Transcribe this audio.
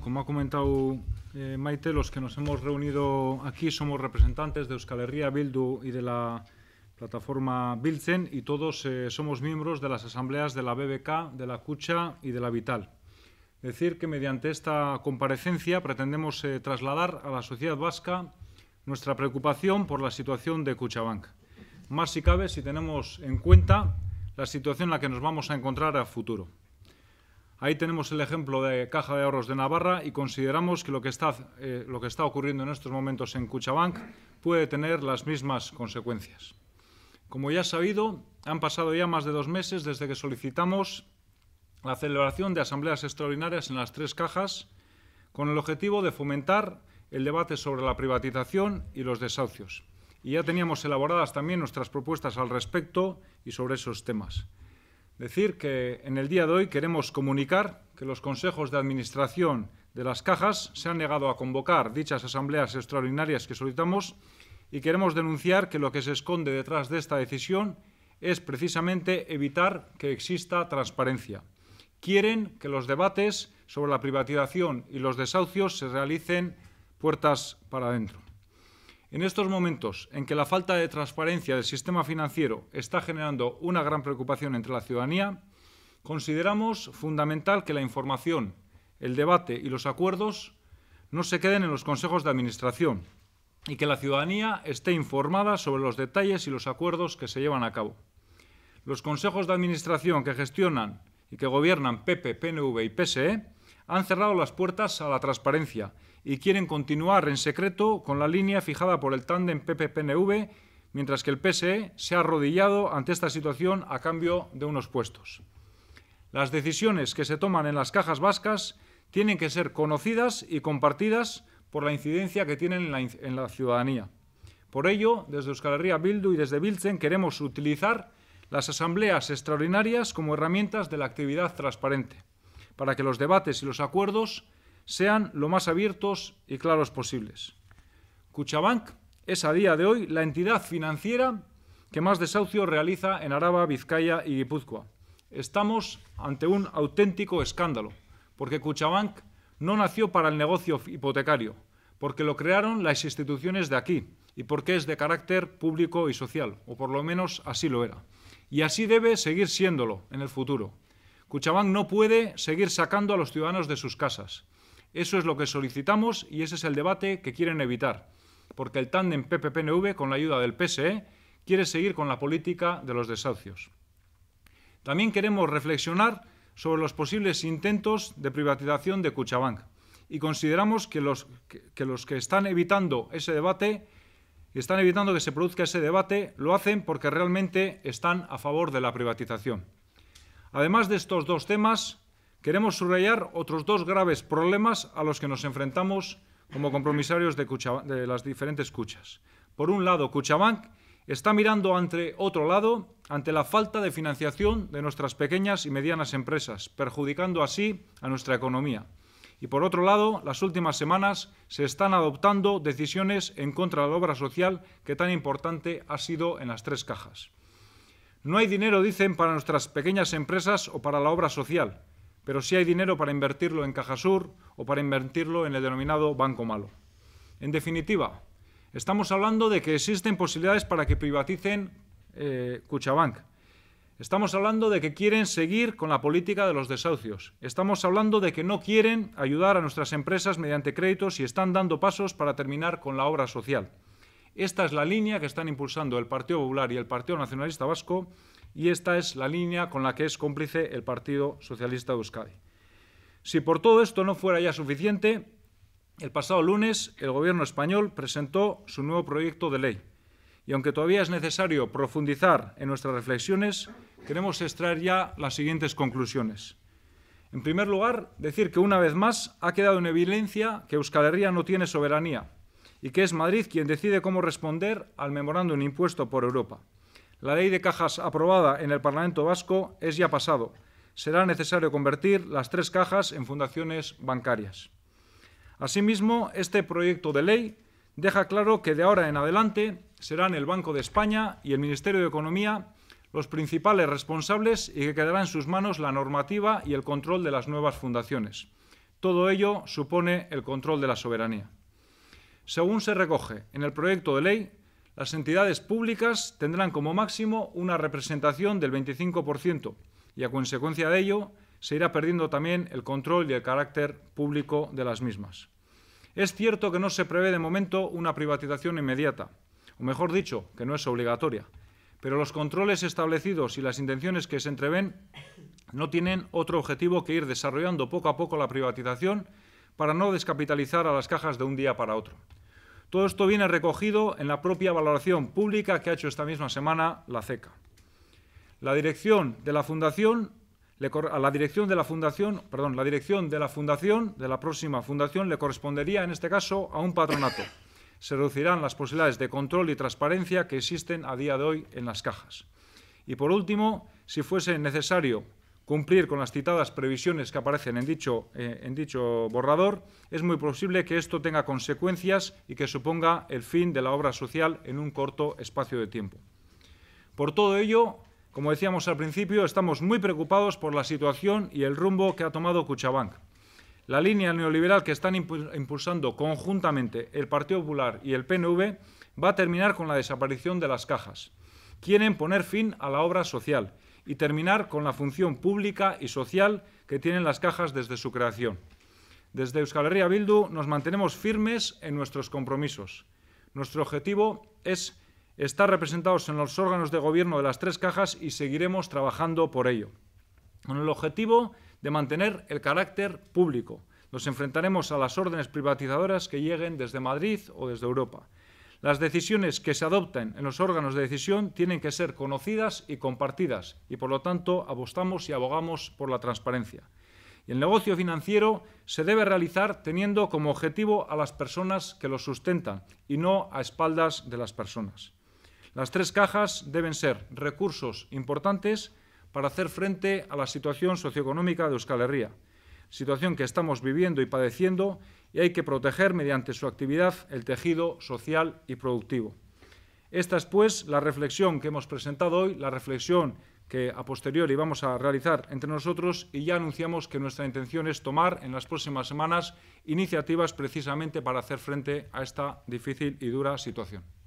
como ha comentado eh, Maite, los que nos hemos reunido aquí somos representantes de Euskal Herria, Bildu y de la plataforma Bilzen y todos eh, somos miembros de las asambleas de la BBK, de la CUCHA y de la Vital. Decir que mediante esta comparecencia pretendemos eh, trasladar a la sociedad vasca nuestra preocupación por la situación de Cuchabank. Más si cabe si tenemos en cuenta la situación en la que nos vamos a encontrar a futuro. Ahí tenemos el ejemplo de Caja de Ahorros de Navarra y consideramos que eh, lo que está, ocurriendo en estos momentos en Cuchabank puede tener las mismas consecuencias. Como ya ha sabido, han pasado ya más de dos meses desde que solicitamos la celebración de asambleas extraordinarias en las tres cajas con el objetivo de fomentar el debate sobre la privatización y los desahucios. Y ya teníamos elaboradas también nuestras propuestas al respecto y sobre esos temas. Decir que en el día de hoy queremos comunicar que los consejos de administración de las cajas se han negado a convocar dichas asambleas extraordinarias que solicitamos y queremos denunciar que lo que se esconde detrás de esta decisión es precisamente evitar que exista transparencia. Quieren que los debates sobre la privatización y los desahucios se realicen puertas para adentro. En estos momentos en que la falta de transparencia del sistema financiero está generando una gran preocupación entre la ciudadanía, consideramos fundamental que la información, el debate y los acuerdos no se queden en los consejos de administración y que la ciudadanía esté informada sobre los detalles y los acuerdos que se llevan a cabo. Los consejos de administración que gestionan y que gobiernan PP, PNV y PSE han cerrado las puertas a la transparencia y quieren continuar en secreto con la línea fijada por el tándem PpPNV, mientras que el PSE se ha arrodillado ante esta situación a cambio de unos puestos. Las decisiones que se toman en las cajas vascas tienen que ser conocidas y compartidas por la incidencia que tienen en la, ciudadanía. Por ello, desde Euskal Herria Bildu y desde Biltzen queremos utilizar las asambleas extraordinarias como herramientas de la actividad transparente para que los debates y los acuerdos sean lo más abiertos y claros posibles. Cuchabank es a día de hoy la entidad financiera que más desahucio realiza en Araba, Vizcaya y Guipúzcoa. Estamos ante un auténtico escándalo, porque Cuchabank no nació para el negocio hipotecario, porque lo crearon las instituciones de aquí y porque es de carácter público y social, o por lo menos así lo era. Y así debe seguir siéndolo en el futuro. Cuchabán no puede seguir sacando a los ciudadanos de sus casas. Eso es lo que solicitamos y ese es el debate que quieren evitar, porque el tándem PPPNV con la ayuda del PSE, quiere seguir con la política de los desahucios. También queremos reflexionar sobre los posibles intentos de privatización de Cuchabank y consideramos que los que, que los que están evitando ese debate están evitando que se produzca ese debate lo hacen porque realmente están a favor de la privatización. Además de estos dos temas, queremos subrayar otros dos graves problemas a los que nos enfrentamos como compromisarios de, las diferentes cuchas. Por un lado, Cuchabank está mirando ante otro lado ante la falta de financiación de nuestras pequeñas y medianas empresas, perjudicando así a nuestra economía. Y por otro lado, las últimas semanas se están adoptando decisiones en contra de la obra social que tan importante ha sido en las tres cajas. No hay dinero, dicen, para nuestras pequeñas empresas o para la obra social, pero sí hay dinero para invertirlo en Cajasur o para invertirlo en el denominado Banco Malo. En definitiva, estamos hablando de que existen posibilidades para que privaticen eh, Cuchabank. Estamos hablando de que quieren seguir con la política de los desahucios. Estamos hablando de que no quieren ayudar a nuestras empresas mediante créditos y están dando pasos para terminar con la obra social. Esta es la línea que están impulsando el Partido Popular y el Partido Nacionalista Vasco y esta es la línea con la que es cómplice el Partido Socialista de Euskadi. Si por todo esto no fuera ya suficiente, el pasado lunes el Gobierno español presentó su nuevo proyecto de ley y aunque todavía es necesario profundizar en nuestras reflexiones, queremos extraer ya las siguientes conclusiones. En primer lugar, decir que una vez más ha quedado en evidencia que Euskadi no tiene soberanía y que es Madrid quien decide cómo responder al memorándum impuesto por Europa. La ley de cajas aprobada en el Parlamento vasco es ya pasado. Será necesario convertir las tres cajas en fundaciones bancarias. Asimismo, este proyecto de ley deja claro que de ahora en adelante serán el Banco de España y el Ministerio de Economía los principales responsables y que quedará en sus manos la normativa y el control de las nuevas fundaciones. Todo ello supone el control de la soberanía. Según se recoge en el proyecto de ley, las entidades públicas tendrán como máximo una representación del 25% y a consecuencia de ello se irá perdiendo también el control y el carácter público de las mismas. Es cierto que no se prevé de momento una privatización inmediata, o mejor dicho, que no es obligatoria, pero los controles establecidos y las intenciones que se entreven no tienen otro objetivo que ir desarrollando poco a poco la privatización para no descapitalizar a las cajas de un día para otro. Todo esto viene recogido en la propia valoración pública que ha hecho esta misma semana la CECA. La dirección de la fundación la dirección de la fundación, perdón, la dirección de la fundación, de la próxima fundación, le correspondería en este caso a un patronato. Se reducirán las posibilidades de control y transparencia que existen a día de hoy en las cajas. Y por último, si fuese necesario cumplir con las citadas previsiones que aparecen en dicho, eh, en dicho borrador, es muy posible que esto tenga consecuencias y que suponga el fin de la obra social en un corto espacio de tiempo. Por todo ello, como decíamos al principio, estamos muy preocupados por la situación y el rumbo que ha tomado Cuchabank. La línea neoliberal que están impulsando conjuntamente el Partido Popular y el PNV va a terminar con la desaparición de las cajas. Quieren poner fin a la obra social y terminar con la función pública y social que tienen las cajas desde su creación. Desde Euskal Herria Bildu nos mantenemos firmes en nuestros compromisos. Nuestro objetivo es estar representados en los órganos de gobierno de las tres cajas y seguiremos trabajando por ello. Con el objetivo de mantener el carácter público, nos enfrentaremos a las órdenes privatizadoras que lleguen desde Madrid o desde Europa. Las decisiones que se adopten en los órganos de decisión tienen que ser conocidas y compartidas y, por lo tanto, apostamos y abogamos por la transparencia. Y el negocio financiero se debe realizar teniendo como objetivo a las personas que lo sustentan y no a espaldas de las personas. Las tres cajas deben ser recursos importantes para hacer frente a la situación socioeconómica de Euskal Herria situación que estamos viviendo y padeciendo y hay que proteger mediante su actividad el tejido social y productivo. Esta es, pues, la reflexión que hemos presentado hoy, la reflexión que a posteriori vamos a realizar entre nosotros y ya anunciamos que nuestra intención es tomar en las próximas semanas iniciativas precisamente para hacer frente a esta difícil y dura situación.